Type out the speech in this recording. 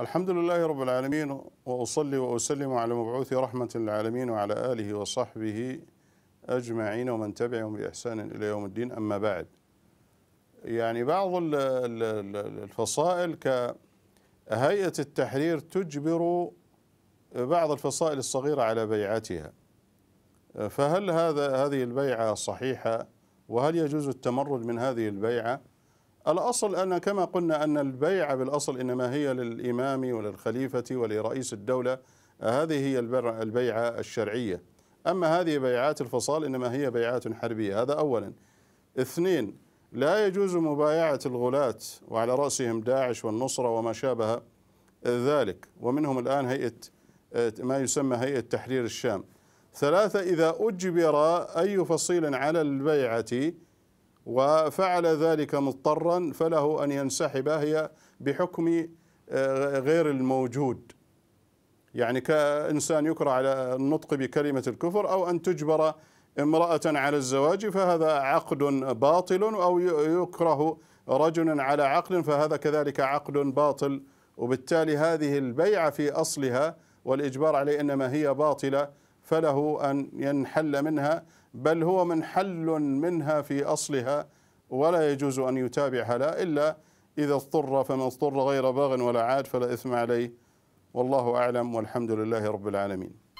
الحمد لله رب العالمين وأصلي وأسلم على مبعوث رحمة للعالمين وعلى آله وصحبه أجمعين ومن تبعهم بإحسان إلى يوم الدين أما بعد يعني بعض الفصائل كهيئة التحرير تجبر بعض الفصائل الصغيرة على بيعتها فهل هذا هذه البيعة صحيحة وهل يجوز التمرد من هذه البيعة الأصل أن كما قلنا أن البيعة بالأصل إنما هي للإمام وللخليفة ولرئيس الدولة هذه هي البيعة الشرعية أما هذه بيعات الفصال إنما هي بيعات حربية هذا أولا اثنين لا يجوز مبايعة الغلاة وعلى رأسهم داعش والنصرة وما شابه ذلك ومنهم الآن هيئة ما يسمى هيئة تحرير الشام ثلاثة إذا أجبر أي فصيل على البيعة وفعل ذلك مضطرا فله أن ينسحب هي بحكم آه، غير الموجود يعني كإنسان يكره على النطق بكلمة الكفر أو أن تجبر امرأة على الزواج فهذا عقد باطل أو يكره رجل على عقل فهذا كذلك عقد باطل وبالتالي هذه البيعة في أصلها والإجبار عليه إنما هي باطلة فله أن ينحل منها بل هو منحل منها في أصلها ولا يجوز أن يتابعها لا إلا إذا اضطر فمن اضطر غير باغ ولا عاد فلا إثم عليه والله أعلم والحمد لله رب العالمين